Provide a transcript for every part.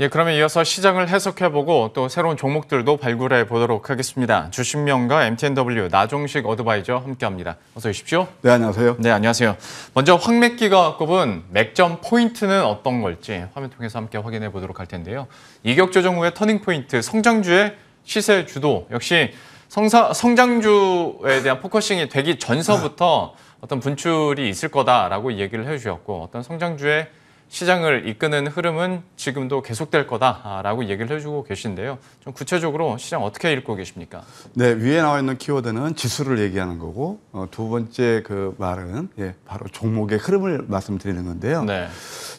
예, 그러면 이어서 시장을 해석해보고 또 새로운 종목들도 발굴해 보도록 하겠습니다. 주식명과 MTNW 나종식 어드바이저 함께합니다. 어서 오십시오. 네, 안녕하세요. 네, 안녕하세요. 먼저 황맥기가 꼽은 맥점 포인트는 어떤 걸지 화면 통해서 함께 확인해 보도록 할 텐데요. 이격 조정 후의 터닝 포인트 성장주의 시세 주도 역시 성사, 성장주에 대한 포커싱이 되기 전서부터 어떤 분출이 있을 거다라고 얘기를 해주셨고 어떤 성장주의 시장을 이끄는 흐름은 지금도 계속될 거다라고 아, 얘기를 해주고 계신데요. 좀 구체적으로 시장 어떻게 읽고 계십니까? 네, 위에 나와 있는 키워드는 지수를 얘기하는 거고 어, 두 번째 그 말은 예, 바로 종목의 흐름을 말씀드리는 건데요. 네.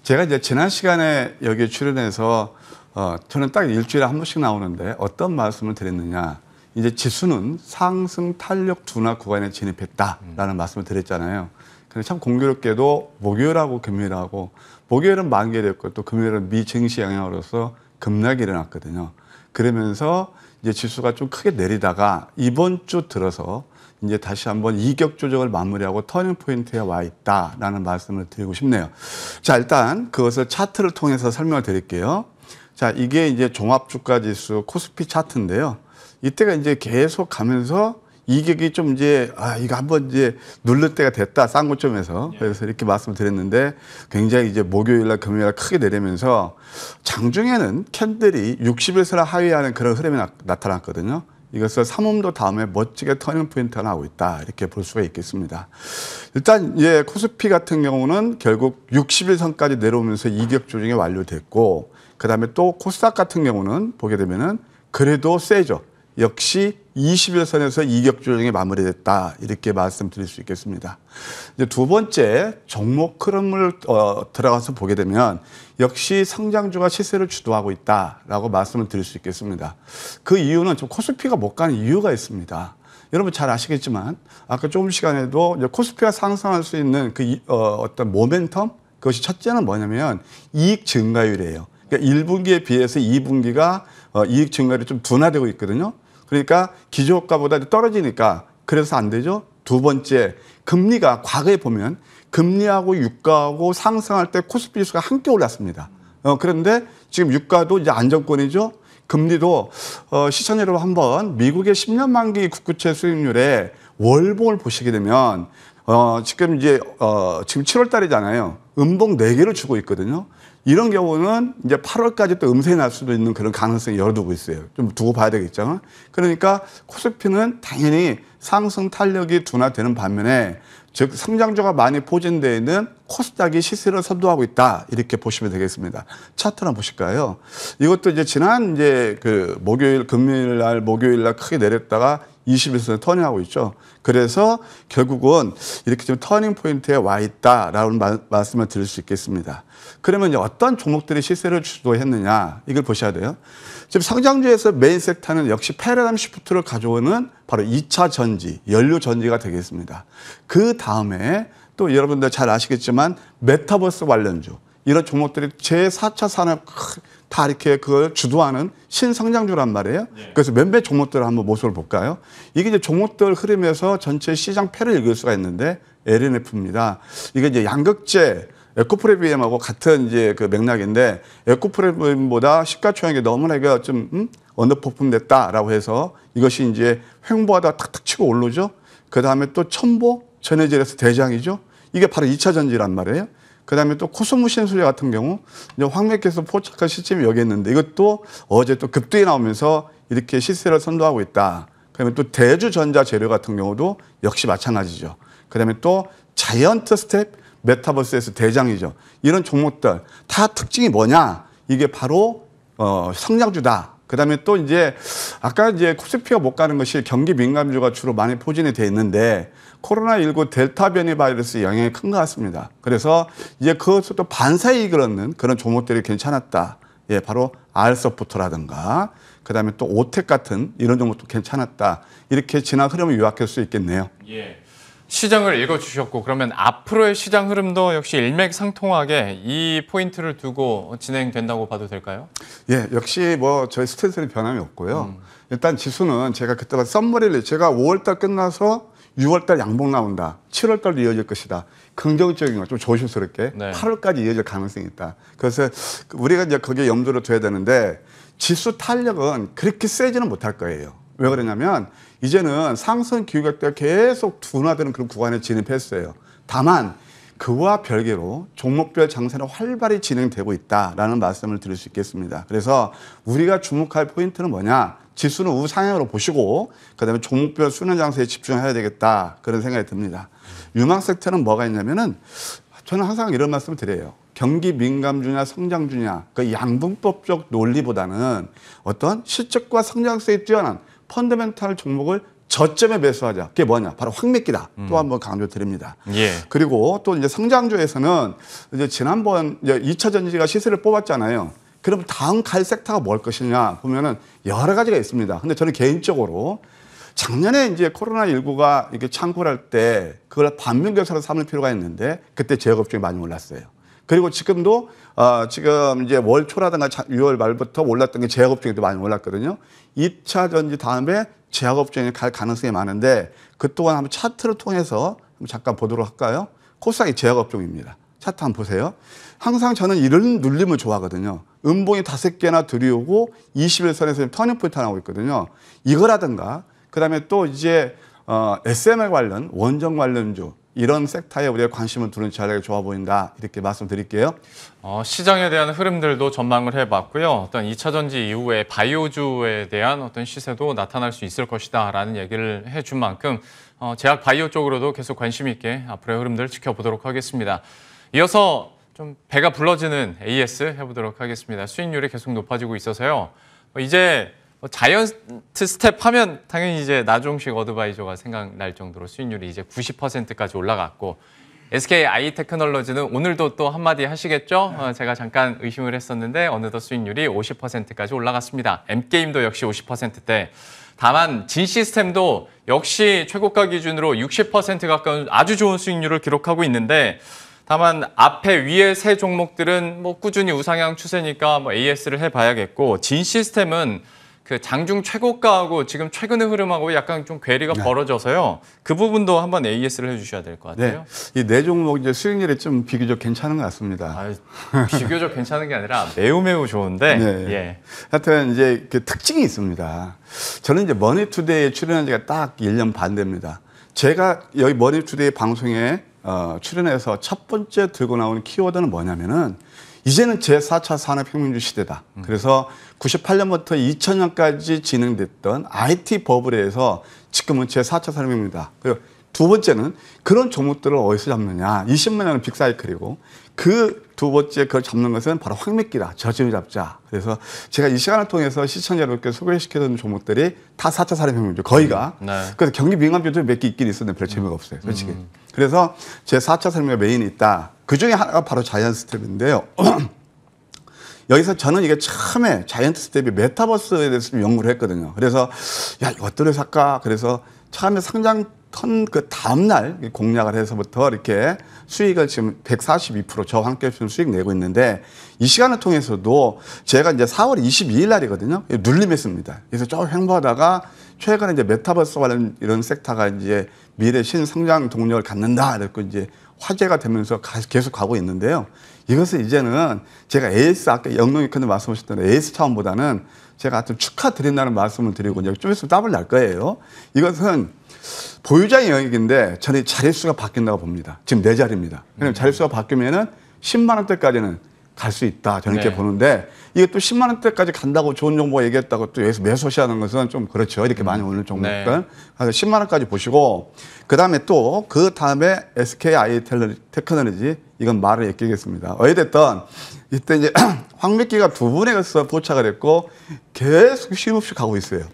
제가 이제 지난 시간에 여기에 출연해서 어, 저는 딱 일주일에 한 번씩 나오는데 어떤 말씀을 드렸느냐. 이제 지수는 상승 탄력 둔화 구간에 진입했다라는 음. 말씀을 드렸잖아요. 근데 참 공교롭게도 목요일하고 금요일하고 목요일은 만개됐고 또 금요일은 미증시 영향으로서 급락이 일어났거든요. 그러면서 이제 지수가 좀 크게 내리다가 이번 주 들어서 이제 다시 한번 이격 조정을 마무리하고 터닝 포인트에 와 있다라는 말씀을 드리고 싶네요. 자, 일단 그것을 차트를 통해서 설명을 드릴게요. 자, 이게 이제 종합 주가 지수 코스피 차트인데요. 이때가 이제 계속 가면서 이격이 좀 이제 아 이거 한번 이제 눌를 때가 됐다 쌍고점에서 네. 그래서 이렇게 말씀을 드렸는데 굉장히 이제 목요일날 금요일날 크게 내리면서 장중에는 캔들이 60일선을 하위하는 그런 흐름이 나, 타났거든요 이것을 삼음도 다음에 멋지게 터닝 포인트가 나오고 있다 이렇게 볼 수가 있겠습니다. 일단 예 코스피 같은 경우는 결국 60일선까지 내려오면서 이격 조정이 완료됐고 그다음에 또 코스닥 같은 경우는 보게 되면은 그래도 세죠. 역시 20일선에서 이격 조정이 마무리됐다 이렇게 말씀드릴 수 있겠습니다. 이제 두 번째 종목 흐름을 어, 들어가서 보게 되면 역시 성장주가 시세를 주도하고 있다라고 말씀을 드릴 수 있겠습니다. 그 이유는 좀 코스피가 못 가는 이유가 있습니다. 여러분 잘 아시겠지만 아까 조금 시간에도 코스피가 상승할 수 있는 그 어, 어떤 모멘텀 그것이 첫째는 뭐냐면 이익 증가율이에요. 그러니까 1분기에 비해서 2분기가 어, 이익 증가율이 좀 둔화되고 있거든요. 그러니까 기저효과보다 떨어지니까 그래서 안 되죠. 두 번째, 금리가 과거에 보면 금리하고 유가하고 상승할 때 코스피 지수가 함께 올랐습니다. 어, 그런데 지금 유가도 이제 안정권이죠. 금리도 어, 시청자 여러분 한번 미국의 10년 만기 국구채 수익률의 월봉을 보시게 되면 어, 지금 이제 어, 지금 7월 달이잖아요. 음봉 4개를 주고 있거든요. 이런 경우는 이제 8월까지 또 음세 날 수도 있는 그런 가능성이 열어두고 있어요. 좀 두고 봐야 되겠죠. 그러니까 코스피는 당연히 상승 탄력이 둔화되는 반면에 즉 성장주가 많이 포진되어 있는 코스닥이 시세를 선도하고 있다 이렇게 보시면 되겠습니다. 차트 나 보실까요? 이것도 이제 지난 이제 그 목요일 금요일 날 목요일 날 크게 내렸다가 21선에 터닝하고 있죠. 그래서 결국은 이렇게 지금 터닝 포인트에 와 있다라는 마, 말씀을 드릴 수 있겠습니다. 그러면 이제 어떤 종목들이 시세를 주도했느냐 이걸 보셔야 돼요. 지금 상장주에서 메인 섹터는 역시 패러다임 시프트를 가져오는 바로 2차 전지, 연료 전지가 되겠습니다. 그 다음에 또 여러분들 잘 아시겠지만 메타버스 관련주 이런 종목들이 제4차 산업 다 이렇게 그걸 주도하는 신성장주란 말이에요. 네. 그래서 몇몇 종목들을 한번 모습을 볼까요? 이게 이제 종목들 흐름에서 전체 시장 패를 읽을 수가 있는데 LNF입니다. 이게 이제 양극재 에코프레비엠하고 같은 이제 그 맥락인데 에코프레비엠보다 시가총액이 너무나 이거 좀 음? 언더퍼품 됐다라고 해서 이것이 이제 횡보하다 탁탁 치고 올르죠. 그 다음에 또 첨보 전해질에서 대장이죠. 이게 바로 2차 전지란 말이에요. 그 다음에 또 코스모션 수리 같은 경우 이제 황매께서 포착한 시점이 여기 있는데 이것도 어제 또 급등이 나오면서 이렇게 시세를 선도하고 있다. 그다음에 또 대주전자 재료 같은 경우도 역시 마찬가지죠. 그다음에 또 자이언트 스텝 메타버스에서 대장이죠. 이런 종목들 다 특징이 뭐냐? 이게 바로 어, 성장주다. 그다음에 또 이제 아까 이제 코스피가 못 가는 것이 경기 민감주가 주로 많이 포진이 돼 있는데 코로나19 델타 변이 바이러스 영향이 큰 것 같습니다. 그래서 이제 그것도 반사 이익을 얻는 그런 종목들이 괜찮았다. 예, 바로 알서프트라든가 그다음에 또 오텍 같은 이런 종목도 괜찮았다. 이렇게 지난 흐름을 요약할 수 있겠네요. 예. 시장을 읽어주셨고 그러면 앞으로의 시장 흐름도 역시 일맥상통하게 이 포인트를 두고 진행된다고 봐도 될까요? 예, 역시 뭐 저희 스탠스는 변함이 없고요. 음. 일단 지수는 제가 그때가 썸머리를 제가 5월달 끝나서 6월달 양봉 나온다. 7월달로 이어질 것이다. 긍정적인 것, 좀 조심스럽게 네. 8월까지 이어질 가능성이 있다. 그래서 우리가 이제 거기에 염두를 둬야 되는데 지수 탄력은 그렇게 세지는 못할 거예요. 왜 그러냐면 이제는 상승 기후가 계속 둔화되는 그런 구간에 진입했어요. 다만 그와 별개로 종목별 장세는 활발히 진행되고 있다라는 말씀을 드릴 수 있겠습니다. 그래서 우리가 주목할 포인트는 뭐냐? 지수는 우상향으로 보시고 그다음에 종목별 수년 장세에 집중해야 되겠다 그런 생각이 듭니다. 유망 섹터는 뭐가 있냐면은 저는 항상 이런 말씀을 드려요. 경기 민감주냐 성장주냐 그 양분법적 논리보다는 어떤 실적과 성장세에 뛰어난 펀더멘탈 종목을 저점에 매수하자. 그게 뭐냐? 바로 황맥기다 음. 또 한 번 강조드립니다. 예. 그리고 또 이제 성장주에서는 이제 지난번 이제 2차 전지가 시세를 뽑았잖아요. 그럼 다음 갈 섹터가 뭘 것이냐 보면은 여러 가지가 있습니다. 근데 저는 개인적으로 작년에 이제 코로나19가 이렇게 창궐할 때 그걸 반면교사로 삼을 필요가 있는데 그때 제약업종이 많이 올랐어요. 그리고 지금도 어, 지금 이제 월 초라든가 6월 말부터 올랐던 게제약업종이 많이 올랐거든요. 2차 전지 다음에 제약업종에 갈 가능성이 많은데 그 동안 한번 차트를 통해서 잠깐 보도록 할까요? 코스닥이 제약업종입니다. 차트 한번 보세요. 항상 저는 이런 눌림을 좋아하거든요. 음봉이 다섯 개나 들이오고 21선에서 터닝포인트 나오고 있거든요. 이거라든가 그다음에 또 이제 어, SML 관련 원정 관련주 이런 섹터에 우리가 관심을 두는 전략이 좋아 보인다 이렇게 말씀드릴게요. 어, 시장에 대한 흐름들도 전망을 해봤고요. 어떤 2차 전지 이후에 바이오주에 대한 어떤 시세도 나타날 수 있을 것이다 라는 얘기를 해준 만큼 어, 제약 바이오 쪽으로도 계속 관심 있게 앞으로의 흐름들 을 지켜보도록 하겠습니다. 이어서 좀 배가 불러지는 AS 해보도록 하겠습니다. 수익률이 계속 높아지고 있어서요. 어, 이제 뭐 자이언트 스텝 하면 당연히 이제 나종식 어드바이저가 생각날 정도로 수익률이 이제 90%까지 올라갔고 SK i 테크놀로지는 오늘도 또 한마디 하시겠죠? 어, 제가 잠깐 의심을 했었는데 어느덧 수익률이 50%까지 올라갔습니다. M게임도 역시 50%대. 다만 진 시스템도 역시 최고가 기준으로 60% 가까운 아주 좋은 수익률을 기록하고 있는데 다만 앞에 위에 세 종목들은 뭐 꾸준히 우상향 추세니까 뭐 AS를 해봐야겠고 진 시스템은 그 장중 최고가하고 지금 최근의 흐름하고 약간 좀 괴리가 네. 벌어져서요. 그 부분도 한번 AS를 해주셔야 될 것 같아요. 네. 이네 종목 이제 수익률이 좀 비교적 괜찮은 것 같습니다. 아, 비교적 괜찮은 게 아니라 매우 매우 좋은데. 네. 예. 하여튼 이제 그 특징이 있습니다. 저는 이제 머니투데이에 출연한 지가 딱 1년 반 됩니다. 제가 여기 머니투데이 방송에 어, 출연해서 첫 번째 들고 나온 키워드는 뭐냐면은 이제는 제4차 산업혁명주 시대다. 음. 그래서 98년부터 2000년까지 진행됐던 IT 버블에서 지금은 제4차 산업혁명이다. 그리고 두 번째는 그런 종목들을 어디서 잡느냐. 20만 년은 빅사이클이고 그 두 번째 그걸 잡는 것은 바로 황맥기다. 저점을 잡자. 그래서 제가 이 시간을 통해서 시청자 여러분께 소개시켜드린 종목들이 다 4차 산업혁명주죠 거의가. 음. 네. 그래서 경기 민감주도 몇개 있긴 있었는데 별 재미가 없어요. 솔직히. 음. 그래서 제 4차 산업혁명 의 메인이 있다. 그 중에 하나가 바로 자이언트 스텝인데요. 여기서 저는 이게 처음에 자이언트 스텝이 메타버스에 대해서 연구를 했거든요. 그래서 야어것들을 살까? 그래서 처음에 상장 턴 그 다음날 공략을 해서부터 이렇게 수익을 지금 142% 저와 함께 지금 수익 내고 있는데 이 시간을 통해서도 제가 이제 4월 22일 날이거든요. 눌림했습니다. 그래서 쭉 횡보하다가 최근에 이제 메타버스 관련 이런 섹터가 이제 미래 신성장 동력을 갖는다. 이렇게 이제 화제가 되면서 가, 계속 가고 있는데요. 이것은 이제는 제가 AS 아까 영농이컨대 말씀하셨던 AS 차원보다는 제가 하여튼 축하드린다는 말씀을 드리고 이제 좀 있으면 답을날 거예요. 이것은 보유자의 영역인데 저는 자릿수가 바뀐다고 봅니다. 지금 네 자리입니다. 그럼 자릿수가 바뀌면은 10만 원대까지는 갈수 있다. 저는 이렇게 네. 보는데 이게 또 10만 원대까지 간다고 좋은 정보 얘기했다고 또 여기서 매수시하는 것은 좀 그렇죠. 이렇게 많이 오는 종목들. 네. 그래서 10만 원까지 보시고 그다음에 또 그다음에 SK 아이 테크놀로지 이건 말을 예끼겠습니다. 어찌됐든 이때 이제 황미끼가 두 분에 가서 포착을 했고 계속 쉼없이 가고 있어요.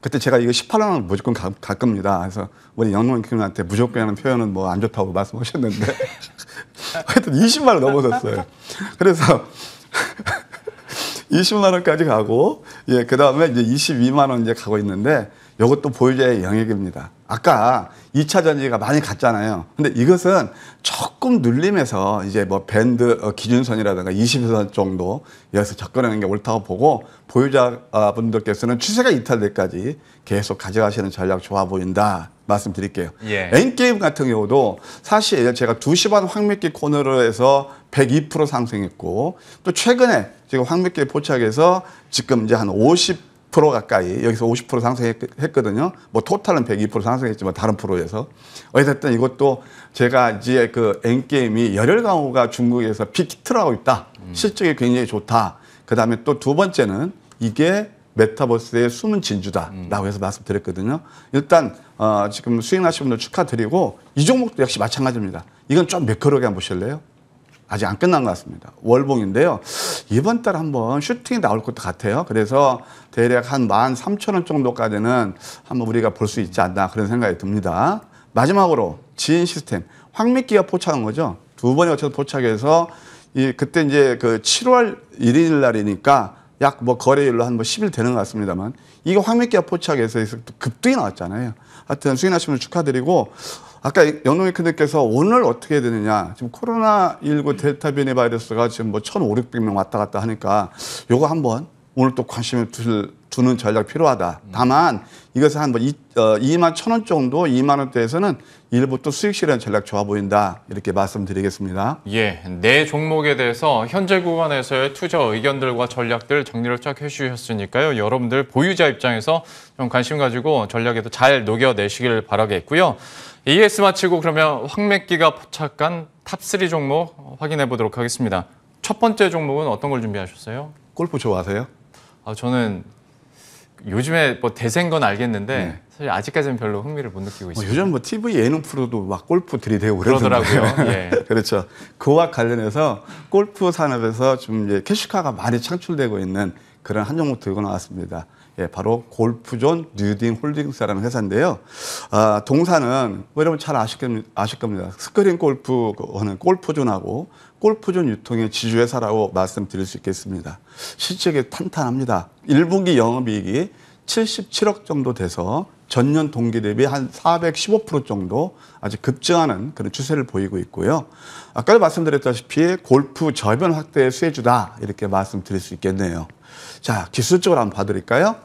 그때 제가 이거 18만 원 무조건 가, 갈 겁니다. 그래서 우리 영농님한테 무조건 하는 표현은 뭐 안 좋다고 말씀하셨는데 하여튼 20만 원넘어졌어요 그래서 20만 원까지 가고 예, 그다음에 이제 22만 원 이제 가고 있는데 이것도 보유자의 영역입니다. 아까 2차 전지가 많이 갔잖아요. 근데 이것은 조금 눌림에서 이제 뭐 밴드 어, 기준선이라든가 20선 정도 여기서 접근하는 게 옳다고 보고 보유자분들께서는 추세가 이탈될까지 계속 가져가시는 전략 좋아 보인다. 말씀드릴게요. 예. 엔게임 같은 경우도 사실 제가 두시반 황미기 코너로 해서 102% 상승했고 또 최근에 지금 황맥기 포착해서 지금 이제 한 50. 50% 가까이 여기서 50% 상승했거든요. 뭐 토탈은 102% 상승했지만 다른 프로에서 어쨌든 이것도 제가 이제 그 엔게임이 열혈 강호가 중국에서 피히트라고 있다. 실적이 굉장히 좋다. 그다음에 또 두 번째는 이게 메타버스의 숨은 진주다라고 음. 해서 말씀드렸거든요. 일단 어, 지금 수행하신 분들 축하드리고 이 종목도 역시 마찬가지입니다. 이건 좀 매끄럽게 한번 보실래요? 아직 안 끝난 것 같습니다. 월봉인데요. 이번 달 한번 슈팅이 나올 것 같아요. 그래서 대략 한 13,000원 정도까지는 한번 우리가 볼 수 있지 않나 그런 생각이 듭니다. 마지막으로 지인 시스템. 황미끼가 포착한 거죠. 두 번에 걸쳐서 포착해서 이 그때 이제 그 7월 1일 날이니까 약뭐 거래율로 한 뭐 10일 되는 것 같습니다만 이거 황미기와 포착에서 급등이 나왔잖아요. 하여튼 수인하신 분 축하드리고 아까 영농이크님께서 오늘 어떻게 되느냐 지금 코로나19 델타 변이 바이러스가 지금 뭐 1,500명 왔다 갔다 하니까 요거 한번 오늘 또 관심을 두실 두는 전략 필요하다. 다만 이것은 한뭐 어, 2만 천 원 정도, 2만 원대에서는 일부 또 수익 실현 전략 좋아 보인다. 이렇게 말씀드리겠습니다. 예, 네 종목에 대해서 현재 구간에서의 투자 의견들과 전략들 정리를 쫙 해주셨으니까요. 여러분들 보유자 입장에서 좀 관심 가지고 전략에도 잘 녹여내시길 바라겠고요. ES 마치고 그러면 황맥기가 포착한 탑 3 종목 확인해 보도록 하겠습니다. 첫 번째 종목은 어떤 걸 준비하셨어요? 골프 좋아하세요? 아, 저는 요즘에 뭐 대세인 건 알겠는데 네. 사실 아직까지는 별로 흥미를 못 느끼고 어, 있습니 요즘 뭐 TV 예능 프로도 막 골프 들이대고 그러더라고요. 예. 그렇죠. 그와 관련해서 골프 산업에서 좀 이제 캐시카가 많이 창출되고 있는 그런 한 종목 들고 나왔습니다. 예, 바로 골프존 뉴딩 홀딩스라는 회사인데요. 아, 동사는 뭐 여러분 잘 아실, 아실 겁니다. 스크린 골프는 골프존하고 골프존 유통의 지주회사라고 말씀드릴 수 있겠습니다. 실적이 탄탄합니다. 1분기 영업이익이 77억 정도 돼서 전년 동기 대비 한 415% 정도 아주 급증하는 그런 추세를 보이고 있고요. 아까도 말씀드렸다시피 골프 저변 확대의 수혜주다 이렇게 말씀드릴 수 있겠네요. 자, 기술적으로 한번 봐드릴까요?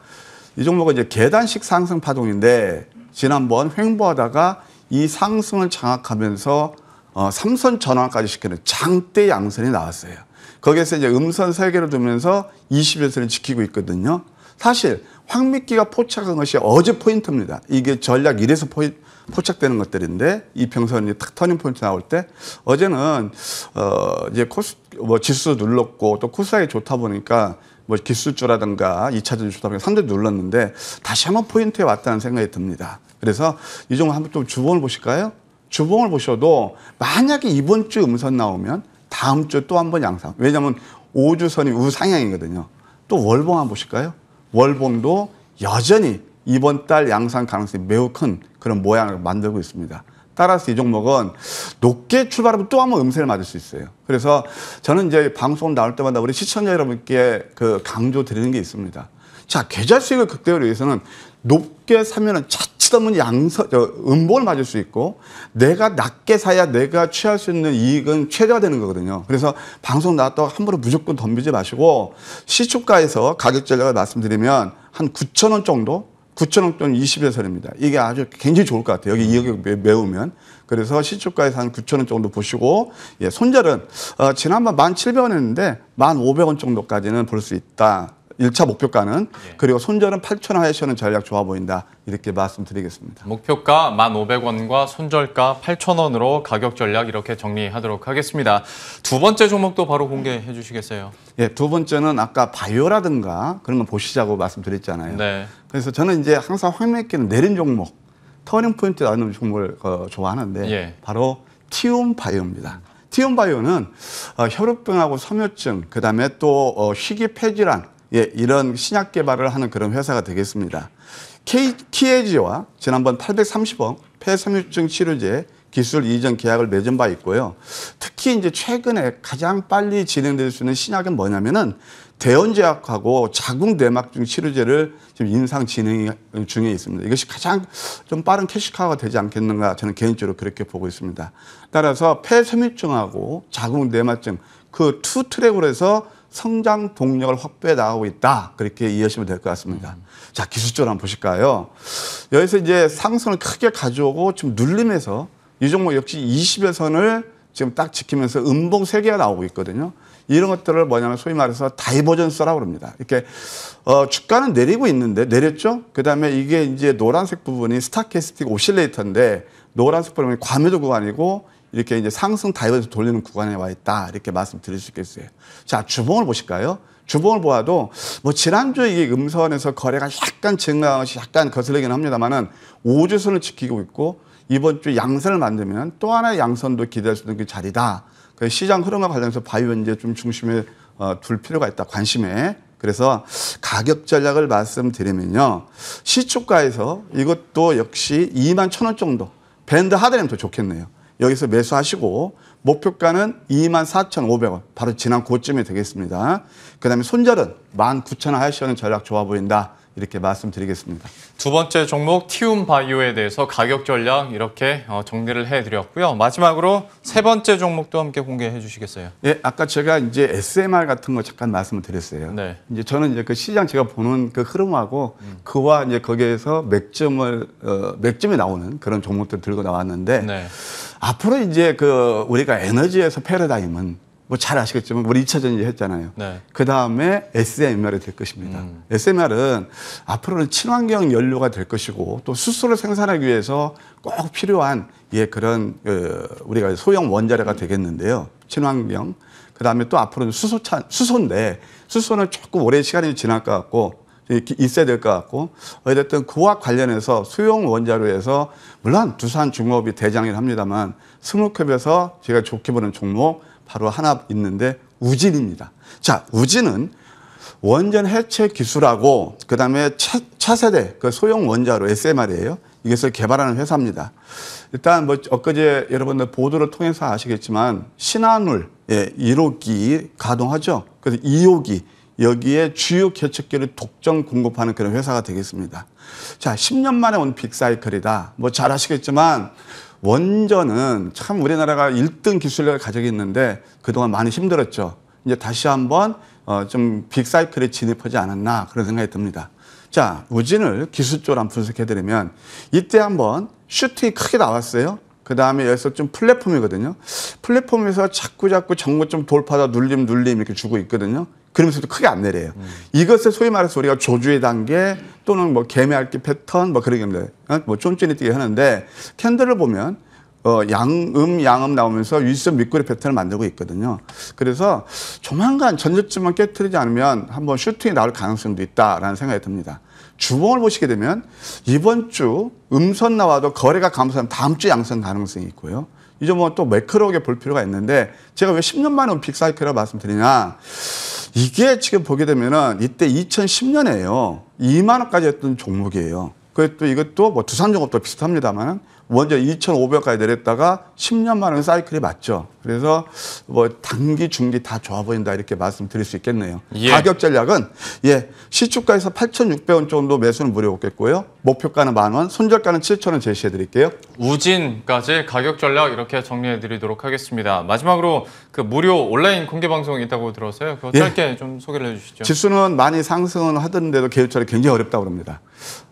이 종목은 이제 계단식 상승 파동인데 지난번 횡보하다가 이 상승을 장악하면서 어, 삼선 전환까지 시키는 장대 양선이 나왔어요. 거기에서 이제 음선 세개를 두면서 20일선을 지키고 있거든요. 사실 황미끼가 포착한 것이 어제 포인트입니다. 이게 전략 1에서 포인, 포착되는 것들인데 이 평선이 탁 터닝 포인트 나올 때 어제는 어 이제 코스 뭐 지수 눌렀고 또 코스닥이 좋다 보니까 뭐 기술주라든가 2차 전지주다 상당히 눌렀는데 다시 한번 포인트에 왔다는 생각이 듭니다. 그래서 이 종목 한번 좀 주봉을 보실까요? 주봉을 보셔도 만약에 이번 주 음선 나오면 다음 주 또한번 양상. 왜냐하면 5주선이 우상향이거든요. 또 월봉 한번 보실까요? 월봉도 여전히 이번 달 양상 가능성이 매우 큰 그런 모양을 만들고 있습니다. 따라서 이 종목은 높게 출발하면 또 한번 음세를 맞을 수 있어요. 그래서 저는 이제 방송 나올 때마다 우리 시청자 여러분께 그 강조 드리는 게 있습니다. 자, 계좌 수익을 극대화를 위해서는 높게 사면은 자칫 하면 양서, 저, 음봉을 맞을 수 있고 내가 낮게 사야 내가 취할 수 있는 이익은 최대가 되는 거거든요. 그래서 방송 나왔다고 함부로 무조건 덤비지 마시고 시축가에서 가격 전략을 말씀드리면 한 9천 원 정도 9천억 또 20회선입니다. 이게 아주 굉장히 좋을 것 같아요. 여기 2억 매우면. 그래서 시초가에서 한 9천원 정도 보시고, 예, 손절은, 어, 지난번 1,700원 했는데, 1,500원 정도까지는 볼 수 있다. 일차 목표가는 예. 그리고 손절은 8천 하이션은 전략 좋아 보인다 이렇게 말씀드리겠습니다. 목표가 1,500원과 손절가 8,000원으로 가격 전략 이렇게 정리하도록 하겠습니다. 두 번째 종목도 바로 공개해 주시겠어요? 예, 두 번째는 아까 바이오라든가 그런 거 보시자고 말씀드렸잖아요. 네. 그래서 저는 이제 항상 황맥기는 내린 종목, 터닝 포인트 나는 종목을 어, 좋아하는데 예. 바로 티움 바이오입니다. 티움 바이오는 어, 혈우병하고 섬유증, 그다음에 또 어, 희귀 폐질환 예, 이런 신약 개발을 하는 그런 회사가 되겠습니다. k t a 와 지난번 830억 폐섬유증 치료제 기술 이전 계약을 맺은 바 있고요. 특히 이제 최근에 가장 빨리 진행될 수 있는 신약은 뭐냐면은 대연제약하고 자궁내막증 치료제를 지금 임상 진행 중에 있습니다. 이것이 가장 좀 빠른 캐시카가 되지 않겠는가 저는 개인적으로 그렇게 보고 있습니다. 따라서 폐섬유증하고 자궁내막증 그 투 트랙으로 해서 성장 동력을 확보해 나가고 있다. 그렇게 이해하시면 될 것 같습니다. 음. 자, 기술적으로 한번 보실까요? 여기서 이제 상승을 크게 가져오고 지금 눌림에서 이 종목 역시 20일 선을 지금 딱 지키면서 음봉 3개가 나오고 있거든요. 이런 것들을 뭐냐면 소위 말해서 다이버전스라고 그럽니다. 이렇게 어, 주가는 내리고 있는데 내렸죠. 그다음에 이게 이제 노란색 부분이 스타캐스틱 오실레이터인데 노란색 부분이 과매도 구간이고 이렇게 이제 상승 다이버에서 돌리는 구간에 와 있다. 이렇게 말씀드릴 수 있겠어요. 자, 주봉을 보실까요? 주봉을 보아도 뭐 지난주에 이게 음선에서 거래가 약간 증가하시 약간 거슬리긴 합니다만은 오주선을 지키고 있고 이번 주 양선을 만들면 또 하나의 양선도 기대할 수 있는 그 자리다. 그 시장 흐름과 관련해서 바이오 이제 좀 중심에 어, 둘 필요가 있다. 관심에. 그래서 가격 전략을 말씀드리면요. 시축가에서 이것도 역시 2만 천원 정도 밴드 하드라면 더 좋겠네요. 여기서 매수하시고 목표가는 24,500원 바로 지난 고점이 되겠습니다. 그 다음에 손절은 19,000원 하시는 전략 좋아 보인다. 이렇게 말씀드리겠습니다. 두 번째 종목 티움 바이오에 대해서 가격 전략 이렇게 어, 정리를 해드렸고요. 마지막으로 세 번째 종목도 함께 공개해 주시겠어요? 예, 아까 제가 이제 SMR 같은 거 잠깐 말씀을 드렸어요. 네. 이제 저는 이제 그 시장 제가 보는 그 흐름하고 음. 그와 이제 거기에서 맥점을 어, 맥점이 나오는 그런 종목들 들고 나왔는데 네. 앞으로 이제 그 우리가 에너지에서 패러다임은 뭐잘 아시겠지만 우리 2차전 이 했잖아요. 네. 그 다음에 SMR이 될 것입니다. 음. SMR은 앞으로는 친환경 연료가 될 것이고 또 수소를 생산하기 위해서 꼭 필요한 예 그런 그 우리가 소형 원자재가 되겠는데요. 친환경. 그 다음에 또 앞으로는 수소차 수소인데 수소는 조금 오랜 시간이 지날 것 같고 있어야 될 것 같고 어쨌든 그와 관련해서 수용 원자로에서 물론 두산 중업이 대장이 합니다만 스무컵에서 제가 좋게 보는 종목 바로 하나 있는데 우진입니다. 자, 우진은 원전 해체 기술하고 그다음에 차, 차 세대 그 소형 원자로 SMR이에요. 이것을 개발하는 회사입니다. 일단 뭐 엊그제 여러분들 보도를 통해서 아시겠지만 신한울 예, 1호기 가동하죠. 그래서 2호기 여기에 주요 개척기를 독점 공급하는 그런 회사가 되겠습니다. 자, 10년 만에 온 빅사이클이다. 뭐 잘 아시겠지만 원전은 참 우리나라가 1등 기술력을 가지고 있는데 그동안 많이 힘들었죠. 이제 다시 한번 어, 좀 빅사이클에 진입하지 않았나 그런 생각이 듭니다. 자, 우진을 기술적으로 한번 분석해드리면 이때 한번 슈팅이 크게 나왔어요. 그 다음에 여기서 좀 플랫폼이거든요. 플랫폼에서 자꾸 자꾸 정보 좀 돌파다 눌림 눌림 이렇게 주고 있거든요. 그러면서도 크게 안 내려요. 음. 이것을 소위 말해서 우리가 조주의 단계 또는 뭐 개매알기 패턴 뭐 그런 건데 어? 뭐 쫀쫀이 뛰게 하는데 캔들을 보면 어, 양음, 양음 나오면서 윗선 밑구리 패턴을 만들고 있거든요. 그래서 조만간 전조점만 깨뜨리지 않으면 한번 슈팅이 나올 가능성도 있다라는 생각이 듭니다. 주봉을 보시게 되면 이번 주 음선 나와도 거래가 감소하면 다음 주 양선 가능성이 있고요. 이제뭐또 매크로하게 볼 필요가 있는데 제가 왜 10년 만에 온픽 사이클이 말씀드리냐. 이게 지금 보게 되면은 이때 2010년에요. 2만 원까지 했던 종목이에요. 그것도 이것도 뭐 두산 종업도 비슷합니다만 먼저 2,500까지 내렸다가 10년 만에 사이클이 맞죠. 그래서 뭐 단기, 중기 다 좋아 보인다 이렇게 말씀드릴 수 있겠네요. 예. 가격 전략은 예시축가에서 8,600원 정도 매수는 무료겠고요. 목표가는 만 원, 손절가는 7,000원 제시해 드릴게요. 우진까지 가격 전략 이렇게 정리해 드리도록 하겠습니다. 마지막으로 그 무료 온라인 공개 방송 있다고 들었어요. 그거 예. 짧게 예. 좀 소개를 해주시죠. 지수는 많이 상승은 하던데도 계열차를 굉장히 어렵다고 합니다.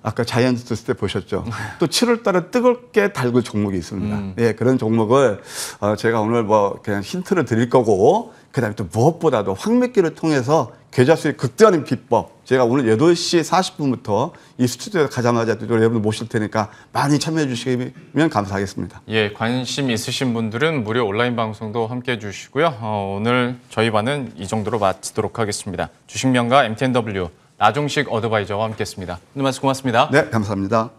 아까 자이언츠 스텝 보셨죠? 네. 또 7월 달에 뜨겁게 달굴 종목이 있습니다. 음. 예, 그런 종목을 어, 제가 오늘 뭐 그냥 힌트를 드릴 거고 그다음에 또 무엇보다도 황매기를 통해서 계좌 수익 극대화하는 비법 제가 오늘 8시 40분부터 이 스튜디오에 가자마자 또 여러분 들 모실 테니까 많이 참여해 주시면 감사하겠습니다. 예, 관심 있으신 분들은 무료 온라인 방송도 함께해 주시고요. 어, 오늘 저희 반은 이 정도로 마치도록 하겠습니다. 주식명가 MTNW 나종식 어드바이저와 함께했습니다. 오늘 말씀 고맙습니다. 네, 감사합니다.